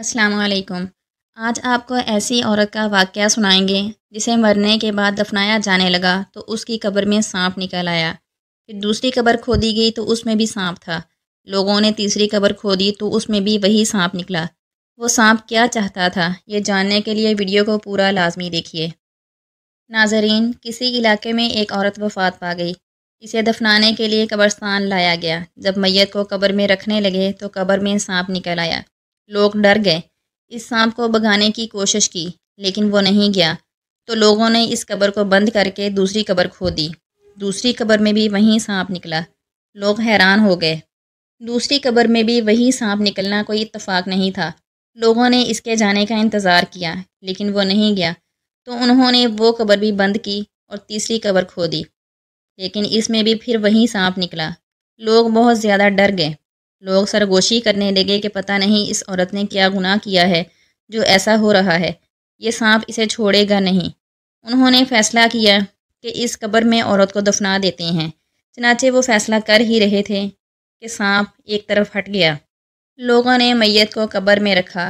असलकुम आज आपको ऐसी औरत का वाक़ सुनाएंगे जिसे मरने के बाद दफनाया जाने लगा तो उसकी कब्र में सांप निकल आया फिर दूसरी कब्र खोदी गई तो उसमें भी सांप था लोगों ने तीसरी कब्र खोदी तो उसमें भी वही सांप निकला वो सांप क्या चाहता था ये जानने के लिए वीडियो को पूरा लाजमी देखिए नाजरीन किसी इलाके में एक औरत वफात पा गई इसे दफनाने के लिए कब्रस्तान लाया गया जब मैयत को कब्र में रखने लगे तो कब्र में सांप निकल आया लोग डर गए इस सांप को भगाने की कोशिश की लेकिन वो नहीं गया तो लोगों ने इस कब्र को बंद करके दूसरी कब्र दी दूसरी कब्र में भी वही सांप निकला लोग हैरान हो गए दूसरी कब्र में भी वही सांप निकलना कोई इतफाक़ नहीं था लोगों ने इसके जाने का इंतज़ार किया लेकिन वो नहीं गया तो उन्होंने वो कब्र भी बंद की और तीसरी कब्र दी लेकिन इसमें भी फिर वही सांप निकला लोग बहुत ज़्यादा डर गए लोग सरगोशी करने लगे कि पता नहीं इस औरत ने क्या गुनाह किया है जो ऐसा हो रहा है ये सांप इसे छोड़ेगा नहीं उन्होंने फैसला किया कि इस कब्र में औरत को दफना देते हैं चनाचे वो फैसला कर ही रहे थे कि सांप एक तरफ हट गया लोगों ने मैयत को कब्र में रखा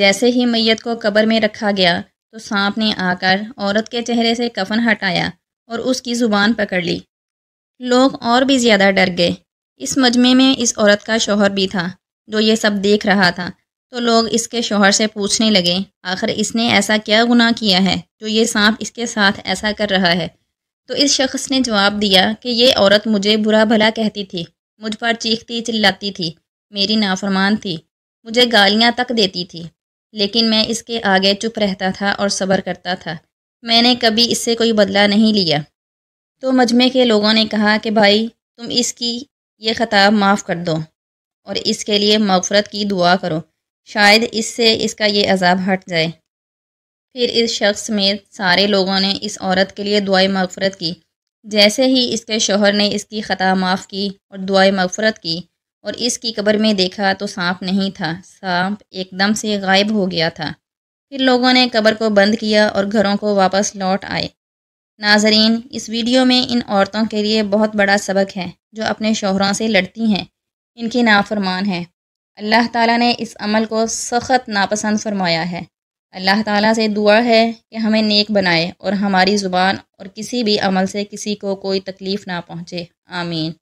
जैसे ही मैयत को कब्र में रखा गया तो सांप ने आकर औरत के चेहरे से कफन हटाया और उसकी ज़ुबान पकड़ ली लोग और भी ज़्यादा डर गए इस मजमे में इस औरत का शोहर भी था जो ये सब देख रहा था तो लोग इसके शोहर से पूछने लगे आखिर इसने ऐसा क्या गुनाह किया है जो ये सांप इसके साथ ऐसा कर रहा है तो इस शख्स ने जवाब दिया कि ये औरत मुझे बुरा भला कहती थी मुझ पर चीखती चिल्लाती थी मेरी नाफरमान थी मुझे गालियाँ तक देती थी लेकिन मैं इसके आगे चुप रहता था और सब्र करता था मैंने कभी इससे कोई बदला नहीं लिया तो मजमे के लोगों ने कहा कि भाई तुम इसकी ये ख़ताब माफ़ कर दो और इसके लिए मफ़रत की दुआ करो शायद इससे इसका ये अजाब हट जाए फिर इस शख्स में सारे लोगों ने इस औरत के लिए दुआ मफ़रत की जैसे ही इसके शोहर ने इसकी ख़ता माफ़ की और दुआ मफरत की और इसकी कब्र में देखा तो सांप नहीं था सांप एकदम से गायब हो गया था फिर लोगों ने कब्र को बंद किया और घरों को वापस लौट आए नाजरीन इस वीडियो में इन औरतों के लिए बहुत बड़ा सबक है जो अपने शोहरों से लड़ती हैं इनकी नाफरमान है अल्लाह ताला ने इस अमल को सख्त नापसंद फरमाया है अल्लाह ताला से दुआ है कि हमें नेक बनाए और हमारी ज़ुबान और किसी भी अमल से किसी को कोई तकलीफ़ ना पहुँचे आमीन